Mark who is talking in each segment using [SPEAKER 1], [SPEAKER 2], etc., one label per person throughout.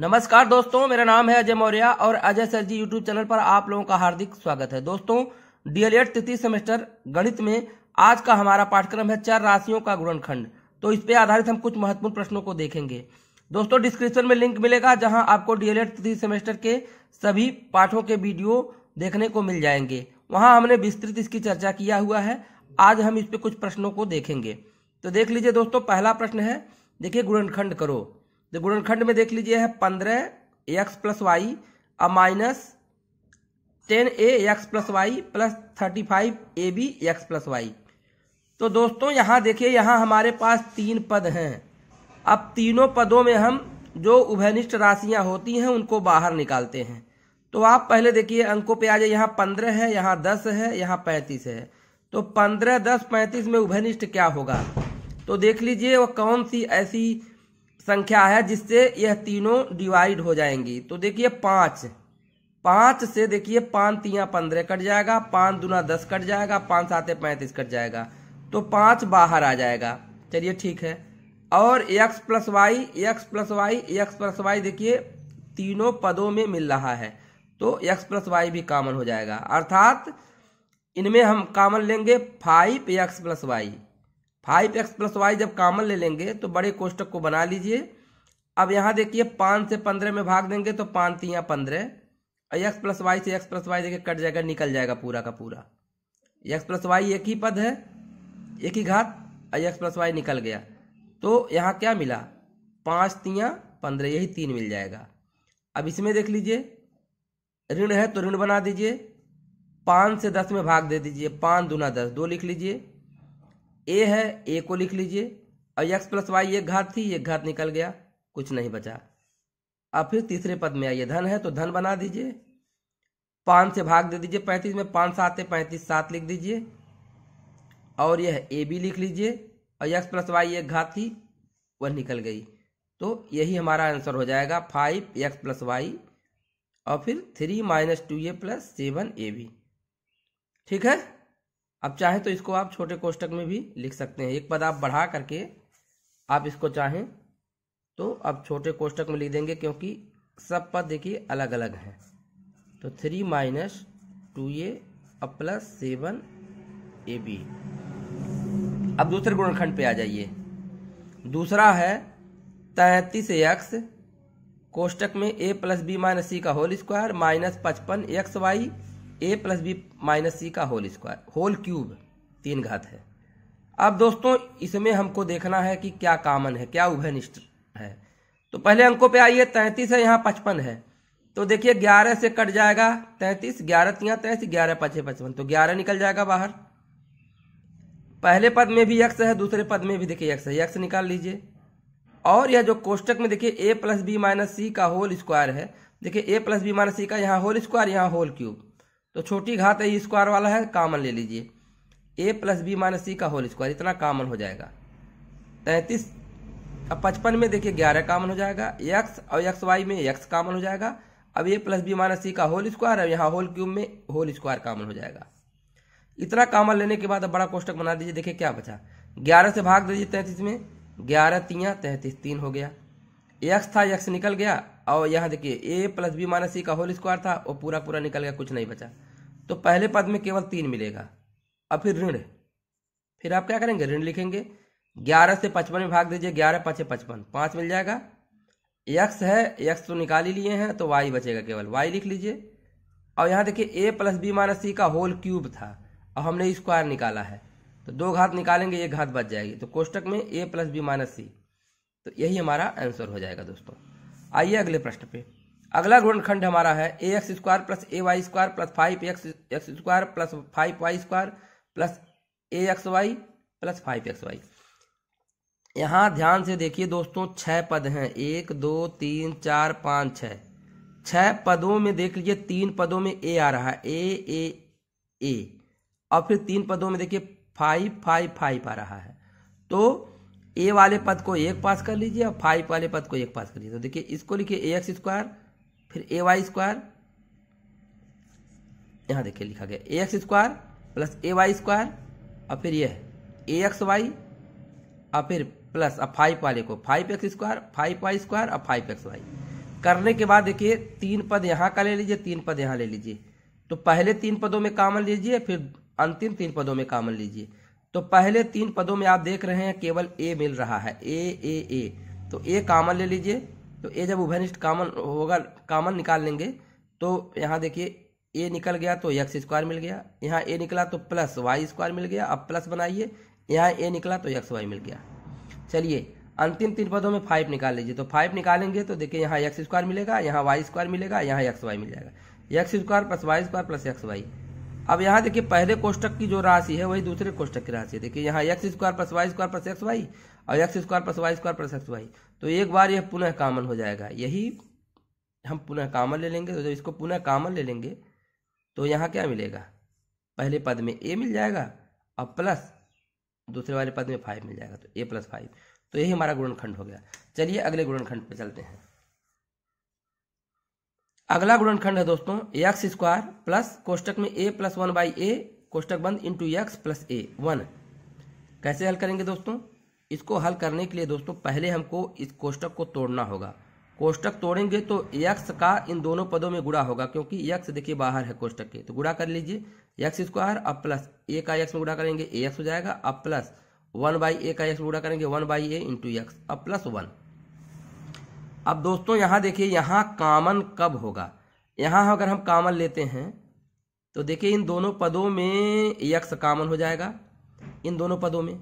[SPEAKER 1] नमस्कार दोस्तों मेरा नाम है अजय मौर्य और Ajay sir ji YouTube channel पर आप लोगों का हार्दिक स्वागत है दोस्तों डीएलएड तृतीय सेमेस्टर गणित में आज का हमारा पाठ्यक्रम है चार राशियों का गुणनखंड तो इस पर आधारित हम कुछ महत्वपूर्ण प्रश्नों को देखेंगे दोस्तों डिस्क्रिप्शन में लिंक मिलेगा जहां आपको डीएलएड तृतीय सेमेस्टर के सभी पाठों के वीडियो देखने को मिल जाएंगे वहां हमने विस्तृत इसकी चर्चा किया हुआ है आज हम इस पर कुछ प्रश्नों को देखेंगे तो देख लीजिए दोस्तों पहला प्रश्न है देखिए गुणनखंड करो तो गुणनखंड में देख लीजिए है पंद्रह एक्स प्लस वाई और minus ten a x plus y plus thirty five a b x plus y तो दोस्तों यहाँ देखिए यहाँ हमारे पास तीन पद हैं अब तीनों पदों में हम जो उभयनिष्ठ राशियाँ होती हैं उनको बाहर निकालते हैं तो आप पहले देखिए अंकों पे आ जाए यहाँ पंद्रह है यहाँ दस है यहाँ पैंतीस है तो पंद्रह दस पैंतीस में उभयनिष्ठ क्या होगा तो देख लीजिए वह कौन सी ऐसी संख्या है जिससे यह तीनों डिवाइड हो जाएंगी तो देखिए पाँच पांच से देखिए पांच तिया पंद्रह कट जाएगा पांच दूना दस कट जाएगा पाँच सात पैंतीस कट जाएगा तो पांच बाहर आ जाएगा चलिए ठीक है और x plus y x plus y x plus y देखिए तीनों पदों में मिल रहा है तो एक्स प्लस वाई भी कॉमन हो जाएगा अर्थात इनमें हम कामन लेंगे five x plus y five x plus y जब कामन ले लेंगे तो बड़े कोष्टक को बना लीजिए अब यहाँ देखिए पाँच से पंद्रह में भाग देंगे तो पाँच या पंद्रह और एक्स प्लस वाई से एक्स प्लस वाई देखिए कट जाएगा निकल जाएगा पूरा का पूरा एक्स प्लस वाई एक ही पद है एक ही घात और एक्स प्लस वाई निकल गया तो यहाँ क्या मिला पाँच तियाँ पंद्रह यही तीन मिल जाएगा अब इसमें देख लीजिए ऋण है तो ऋण बना दीजिए पाँच से दस में भाग दे दीजिए पाँच दूना दस दो लिख लीजिए ए है ए को लिख लीजिए और एक्स प्लस वाई एक घात थी एक घात निकल गया कुछ नहीं बचा अब फिर तीसरे पद में आइए धन है तो धन बना दीजिए पाँच से भाग दे दीजिए पैंतीस में पाँच सात है पैंतीस सात लिख दीजिए और यह ए बी लिख लीजिए और एक्स प्लस वाई एक घात थी वह निकल गई तो यही हमारा आंसर हो जाएगा फाइव एक्स प्लस वाई और फिर three minus two a plus seven a b ठीक है अब चाहे तो इसको आप छोटे कोष्टक में भी लिख सकते हैं एक पद आप बढ़ा करके आप इसको चाहें तो आप छोटे कोष्टक में लिख देंगे क्योंकि सब पद देखिए अलग अलग हैं तो three minus two a plus seven a b अब दूसरे गुणनखंड पे आ जाइए दूसरा है तैंतीस एक्स कोष्टक में a plus b minus c का होल स्क्वायर माइनस पचपन x y a plus b minus c का होल स्क्वायर होल क्यूब तीन घात है अब दोस्तों इसमें हमको देखना है कि क्या कामन है क्या उभयनिष्ठ है तो पहले अंकों पे आइए तैंतीस है यहाँ पचपन है तो देखिए ग्यारह से कट जाएगा तैंतीस ग्यारह तीन तैंतीस ग्यारह पचे पचपन तो ग्यारह निकल जाएगा बाहर पहले पद में भी यक्स है दूसरे पद में भी देखिए यक्स है यक्स निकाल लीजिए और यह जो कोष्टक में देखिए a plus b minus c का होल स्क्वायर है देखिए a plus b minus c का यहाँ होल स्क्वायर यहाँ होल क्यूब तो छोटी घात है स्क्वायर वाला है कामन ले लीजिए a plus b minus c का होल स्क्वायर इतना कामन हो जाएगा तैंतीस अब पचपन में देखिए ग्यारह कामन हो जाएगा एक्स और एक्स वाई में एक्स कामन हो जाएगा अब a plus b minus c का होल स्क्वायर और यहाँ होल क्यूब में होल स्क्वायर कामन हो जाएगा इतना कामन लेने के बाद अब बड़ा कोष्टक बना दीजिए देखिए क्या बचा ग्यारह से भाग दीजिए तैंतीस में ग्यारह तिया तैंतीस तीन हो गया एक्स था एक्स निकल गया और यहाँ देखिए a plus b minus c का होल स्क्वायर था वो पूरा पूरा निकल गया कुछ नहीं बचा तो पहले पद में केवल तीन मिलेगा अब फिर ऋण फिर आप क्या करेंगे ऋण लिखेंगे ग्यारह से पचपन में भाग दीजिए ग्यारह पचे पचपन पाँच मिल जाएगा यक्स है यक्स तो निकाल ही लिए हैं तो वाई बचेगा केवल वाई लिख लीजिए और यहाँ देखिए a plus b minus c का होल क्यूब था और हमने स्क्वायर निकाला है तो दो घात निकालेंगे एक घात बच जाएगी तो कोष्टक में a plus b minus c तो यही हमारा आंसर हो जाएगा दोस्तों आइए अगले प्रश्न पे अगला गुणनखंड हमारा है a x square plus a y square plus five x x square plus five y square plus a x y plus five x y यहाँ ध्यान से देखिए दोस्तों छह पद हैं एक दो तीन चार पाँच छः छः पदों में देख लीजिए तीन पदों में ए आ रहा है ए ए ए और फिर तीन पदों में देखिए फाइव फाइव फाइव आ रहा है तो ए वाले पद को एक पास कर लीजिए और फाइव वाले पद को एक पास कर लीजिए तो देखिए इसको लिखिए ए एक्स स्क्वायर फिर ए वाई स्क्वायर यहाँ देखिए लिखा गया a x square plus a y square और फिर यह ए एक्स वाई और फिर प्लस अब फाइव वाले को five x square five y square और फाइव एक्स वाई करने के बाद देखिए तीन पद यहाँ का ले लीजिए तीन पद यहाँ ले लीजिए तो पहले तीन पदों में कामन लीजिए फिर अंतिम तीन पदों में कामन लीजिए तो पहले तीन पदों में आप देख रहे हैं केवल ए मिल रहा है ए ए ए तो ए कामन ले लीजिए तो ए जब उभयनिष्ठ कामन होगा कामन निकाल लेंगे तो यहाँ देखिए ए निकल गया तो एक्स स्क्वायर मिल गया यहाँ ए निकला तो प्लस वाई स्क्वायर मिल गया अब प्लस बनाइए यहाँ ए निकला तो एक्स वाई मिल गया चलिए अंतिम तीन पदों में फाइव निकाल लीजिए तो फाइव निकालेंगे तो देखिए यहाँ एक्स स्क्वायर मिलेगा यहाँ वाई स्क्वायर मिलेगा यहाँ एक्स वाई मिल जाएगा x square plus y square plus x y अब यहाँ देखिए पहले कोष्टक की जो राशि है वही दूसरे कोष्टक की राशि है देखिए यहाँ x square plus y square plus x y और x square plus y square plus x y तो एक बार यह पुनः कामन हो जाएगा यही हम पुनः कामन ले लेंगे तो जब इसको पुनः कामन ले लेंगे तो यहाँ क्या मिलेगा पहले पद में ए मिल जाएगा और प्लस दूसरे वाले पद में फाइव मिल जाएगा तो ए प्लस फाइव तो यही हमारा गुणनखंड हो गया चलिए अगले गुणनखंड पर चलते हैं अगला गुणनखंड है दोस्तों एक्स स्क्वायर प्लस कोष्टक में a plus one by a कोष्टक बंद into x plus a one कैसे हल करेंगे दोस्तों इसको हल करने के लिए दोस्तों पहले हमको इस कोष्टक को तोड़ना होगा कोष्टक तोड़ेंगे तो यक्ष का इन दोनों पदों में गुड़ा होगा क्योंकि यक्ष देखिए बाहर है कोष्टक के तो गुड़ा कर लीजिए यक्ष स्क्वायर अब प्लस ए का यक्ष में गुड़ा करेंगे ए यक्ष हो जाएगा अब प्लस वन बाई ए का यक्ष में गुड़ा करेंगे वन बाई ए इंटू यक्ष अब प्लस वन अब दोस्तों यहाँ देखिए यहाँ कामन कब होगा यहाँ अगर हम कामन लेते हैं तो देखिए इन दोनों पदों में यक्ष कामन हो जाएगा इन दोनों पदों में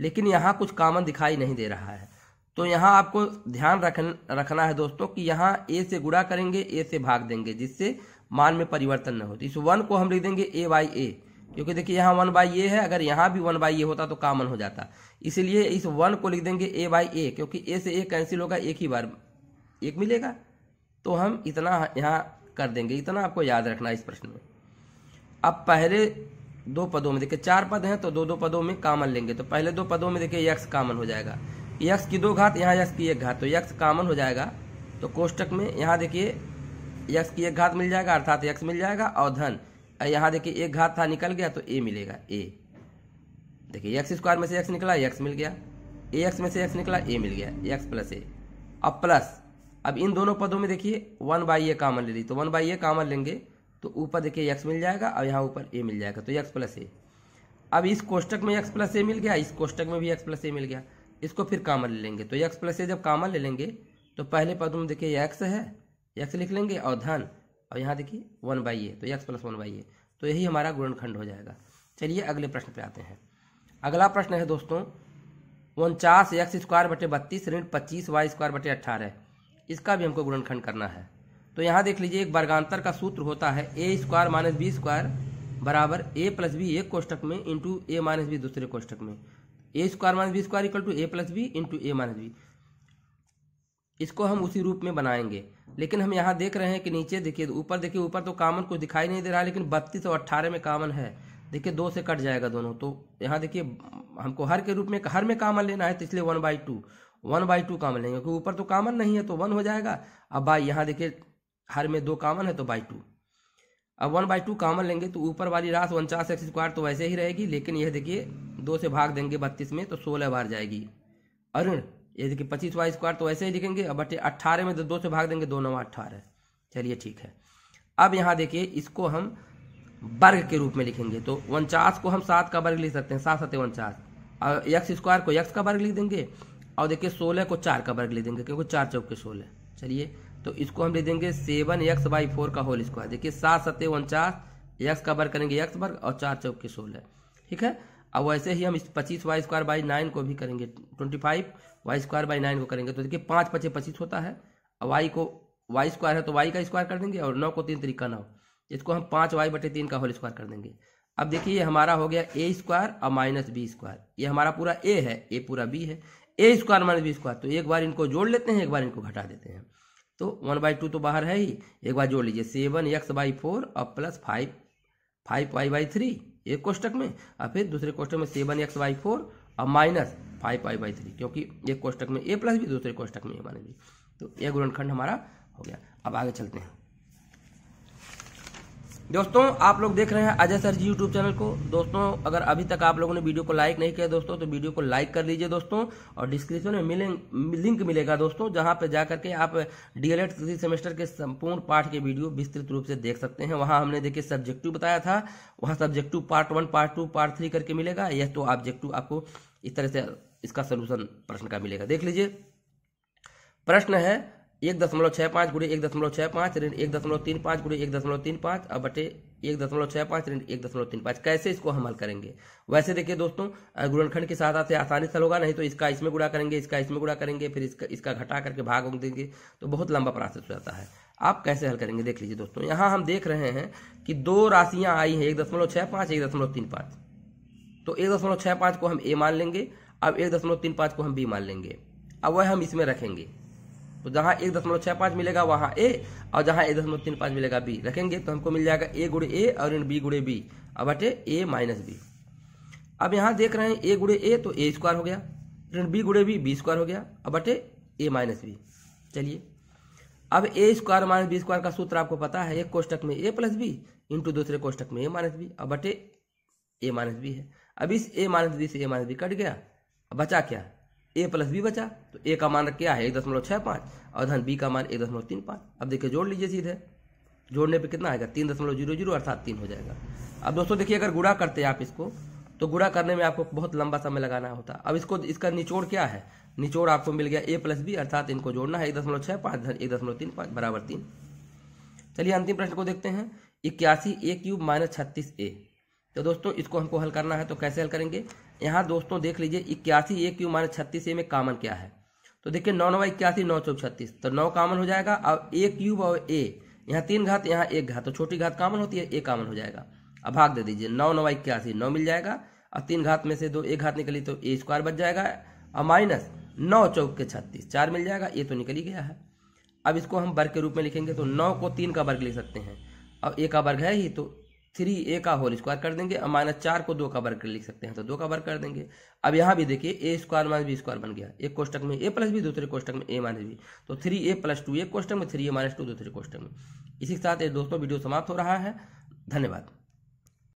[SPEAKER 1] लेकिन यहाँ कुछ कामन दिखाई नहीं दे रहा है तो यहाँ आपको ध्यान रखन रखना है दोस्तों कि यहाँ ए से गुड़ा करेंगे ए से भाग देंगे जिससे मान में परिवर्तन न हो तो इस वन को हम लिख देंगे ए बाई ए क्योंकि देखिए यहाँ वन बाई ए है अगर यहाँ भी वन बाई ए होता तो कॉमन हो जाता इसलिए इस वन को लिख देंगे ए बाई ए क्योंकि ए से ए कैंसिल होगा एक ही बार एक मिलेगा तो हम इतना यहाँ कर देंगे इतना आपको याद रखना इस प्रश्न में अब पहले दो पदों में देखिए चार पद हैं तो दो दो पदों में कामन लेंगे तो पहले दो पदों में देखिए यक्ष कामन हो जाएगा यक्ष की दो घात यहाँ यक्ष की एक घात तो यक्ष कामन हो जाएगा तो कोष्टक में यहाँ देखिए यक्ष की एक घात मिल जाएगा अर्थात यक्ष मिल जाएगा और धन यहाँ देखिए एक घात था निकल गया तो ए मिलेगा ए देखिए यक्स स्क्वायर में से यक्स निकला यक्स मिल गया ए एक्स में से यक्स निकला ए मिल गया यक्स प्लस ए अब प्लस अब इन दोनों पदों में देखिए वन बाई ए कामन ले ली तो वन बाई ए कामन लेंगे तो ऊपर देखिए एक्स मिल जाएगा और यहाँ ऊपर ए मिल जाएगा तो एक्स प्लस ए अब इस कोष्टक में एक्स प्लस ए मिल गया इस कोष्टक में भी एक्स प्लस ए मिल गया इसको फिर कामन ले लेंगे तो एक्स प्लस ए जब कामन ले लेंगे तो पहले पद में देखिए एक्स है एक्स लिख लेंगे और धन और यहाँ देखिए वन बाई ए तो x plus one by a तो यही हमारा गुणनखंड हो जाएगा चलिए अगले प्रश्न पे आते हैं अगला प्रश्न है दोस्तों उनचास एक्स स्क्वायर बटे बत्तीस ऋण पच्चीस वाई स्क्वायर बटे अट्ठारह इसका भी हमको गुणनखंड करना है तो यहाँ देख लीजिए एक वर्गांतर का सूत्र होता है a square minus b square बराबर ए प्लस बी एक कोष्टक में इंटू ए माइनस बी दूसरे कोष्टक में a square minus b square equal to a plus b into a minus b इसको हम उसी रूप में बनाएंगे लेकिन हम यहाँ देख रहे हैं कि नीचे देखिए ऊपर देखिए ऊपर तो कामन कुछ दिखाई नहीं दे रहा है लेकिन बत्तीस और अट्ठारह में कामन है देखिए दो से कट जाएगा दोनों तो यहाँ देखिए हमको हर के रूप में हर में कामन लेना है तो इसलिए one by two one by two common लेंगे क्योंकि ऊपर तो कामन नहीं है तो वन हो जाएगा अब भाई यहाँ देखिए हर में दो कामन है तो बाई टू अब वन बाई टू कामन लेंगे तो ऊपर वाली रात उनचास एक्स स्क्वायर तो वैसे ही रहेगी लेकिन यह देखिए दो से भाग देंगे बत्तीस में तो सोलह बार जाएगी अरुण ये देखिए पच्चीस वाई स्क्वायर तो वैसे ही लिखेंगे अब बटे अट्ठारह में तो दो से भाग देंगे दो नवा अट्ठारह चलिए ठीक है अब यहाँ देखिए इसको हम वर्ग के रूप में लिखेंगे तो उनचास को हम सात का वर्ग लिख सकते हैं सात सत्य उनचास और यक्स स्क्वायर को यक्स का वर्ग लिख देंगे और देखिए सोलह को चार का वर्ग लिख देंगे क्योंकि चार चौके सोलह चलिए तो इसको हम लिख देंगे सेवन एक्स बाई फोर का होल स्क्वायर देखिए सात सत्य उनचास एक्स का वर्ग करेंगे एक्स वर्ग और चार चौके सोलह ठीक है अब वैसे ही हम इस पच्चीस वाई स्क्वायर बाई नाइन को भी करेंगे twenty five y square by nine को करेंगे तो देखिए पाँच पचे पच्चीस होता है वाई को वाई स्क्वायर है तो वाई का स्क्वायर कर देंगे और नौ को तीन तरीका नौ इसको हम पाँच वाई बटे तीन का होल स्क्वायर कर देंगे अब देखिए हमारा हो गया ए स्क्वायर और माइनस बी स्क्वायर ये हमारा पूरा ए है ए पूरा बी है a square minus b square तो एक बार इनको जोड़ लेते हैं एक बार इनको घटा देते हैं तो वन बाई टू तो बाहर है ही एक बार जोड़ लीजिए सेवन एक्स बाई फोर और plus five five y by three एक कोष्टक में और फिर दूसरे कोष्टक में सेवन एक्स बाई फोर और minus five y by three क्योंकि एक कोष्टक में ए प्लस भी दूसरे कोष्टक में ए माइनस भी तो ए गुणनखंड हमारा हो गया अब आगे चलते हैं दोस्तों आप लोग देख रहे हैं Ajay sir ji YouTube channel को दोस्तों अगर अभी तक आप लोगों ने वीडियो को लाइक नहीं किया दोस्तों तो वीडियो को लाइक कर लीजिए दोस्तों और डिस्क्रिप्शन में मिले लिंक मिलेगा दोस्तों जहां पर जाकर के आप डीएलएड थ्री सेमेस्टर के संपूर्ण पाठ के वीडियो विस्तृत रूप से देख सकते हैं वहां हमने देखिए सब्जेक्टिव बताया था वहां subjective part one part two part three करके मिलेगा यह तो ऑब्जेक्टिव आपको इस तरह से इसका सोल्यूशन प्रश्न का मिलेगा देख लीजिए प्रश्न है एक दशमलव छः पाँच गुड़े एक दशमलव छः पाँच ऋण एक दशमलव तीन पाँच गुड़े एक दशमलव तीन पाँच अब बटे एक दशमलव छः पाँच ऋण एक दशमलव तीन पाँच कैसे इसको हम हल करेंगे वैसे देखिए दोस्तों गुणनखंड के साथ आते आसानी से होगा नहीं तो इसका इसमें गुड़ा करेंगे इसका इसमें गुड़ा करेंगे फिर इसका इसका घटा करके भाग उग देंगे तो बहुत लंबा प्रोसेस हो जाता है आप कैसे हल करेंगे देख लीजिए दोस्तों यहाँ हम देख रहे हैं कि दो राशियाँ आई हैं एक दशमलव छः पाँच एक दशमलव तीन पाँच तो एक दशमलव छः पाँच को हम ए मान लेंगे अब एक दशमलव तीन पाँच को हम बी मान लेंगे अब वह हम इसमें रखेंगे तो जहां एक दशमलव छह पांच मिलेगा वहां ए और जहां एक दशमलव तीन पांच मिलेगा बी रखेंगे तो हमको मिल जाएगा ए गुड़े ए और इन बी गुड़े बी अब हटे ए माइनस बी अब यहां देख रहे हैं ए गुड़े ए तो ए स्क्वायर हो गया ऋण बी गुड़े बी बी स्क्वायर हो गया अब हटे ए माइनस बी चलिए अब a square minus b square का सूत्र आपको पता है एक कोष्टक में ए प्लस बी इंटू दूसरे कोष्टक में ए माइनस बी अब हटे ए माइनस बी है अब इस ए माइनस बी से ए माइनस बी कट गया बचा क्या ए प्लस बी बचा तो ए का मान क्या है एक दशमलव छः पाँच और धन बी का मान एक दशमलव तीन पाँच अब देखिए जोड़ लीजिए सीधे जोड़ने पे कितना आएगा तीन दशमलव जीरो जीरो अर्थात तीन हो जाएगा अब दोस्तों देखिए अगर गुड़ा करते हैं आप इसको तो गुड़ा करने में आपको बहुत लंबा समय लगाना होता अब इसको इसका निचोड़ क्या है निचोड़ आपको मिल गया ए प्लस बी अर्थात इनको जोड़ना है एक दशमलव छः पाँच धन एक दशमलव तीन पाँच बराबर तीन चलिए अंतिम प्रश्न को देखते हैं इक्यासी ए क्यूब माइनस छत्तीस ए तो दोस्तों इसको हमको हल करना है तो कैसे हल करेंगे यहाँ दोस्तों देख लीजिए इक्यासी ए क्यू माइनस छत्तीस ए में कामन क्या है तो देखिए नौ नौ इक्यासी नौ सौ छत्तीस तो नौ कामन हो जाएगा अब ए क्यूब और ए यहाँ तीन घात यहाँ एक घात तो छोटी घात कामन होती है ए कामन हो जाएगा अब भाग दे दीजिए नौ नौ इक्यासी नौ मिल जाएगा और तीन घात में से दो एक घात निकली तो ए स्क्वायर बच जाएगा और माइनस नौ चौक के छत्तीस चार मिल जाएगा ए तो निकल ही गया है अब इसको हम वर्ग के रूप में लिखेंगे तो नौ को तीन का वर्ग लिख सकते हैं और ए का वर्ग है ही तो थ्री ए का होल स्क्वायर कर देंगे और माइनस चार को दो का वर्ग कर लिख सकते हैं तो दो का वर्ग कर देंगे अब यहाँ भी देखिए a square minus b square बन गया एक कोष्टक में ए प्लस बी दूसरे कोष्टक में ए माइनस बी तो थ्री ए प्लस टू एक कोष्टक में थ्री ए माइनस टू दूसरे कोष्टक में इसी के साथ ये दोस्तों वीडियो समाप्त हो रहा है धन्यवाद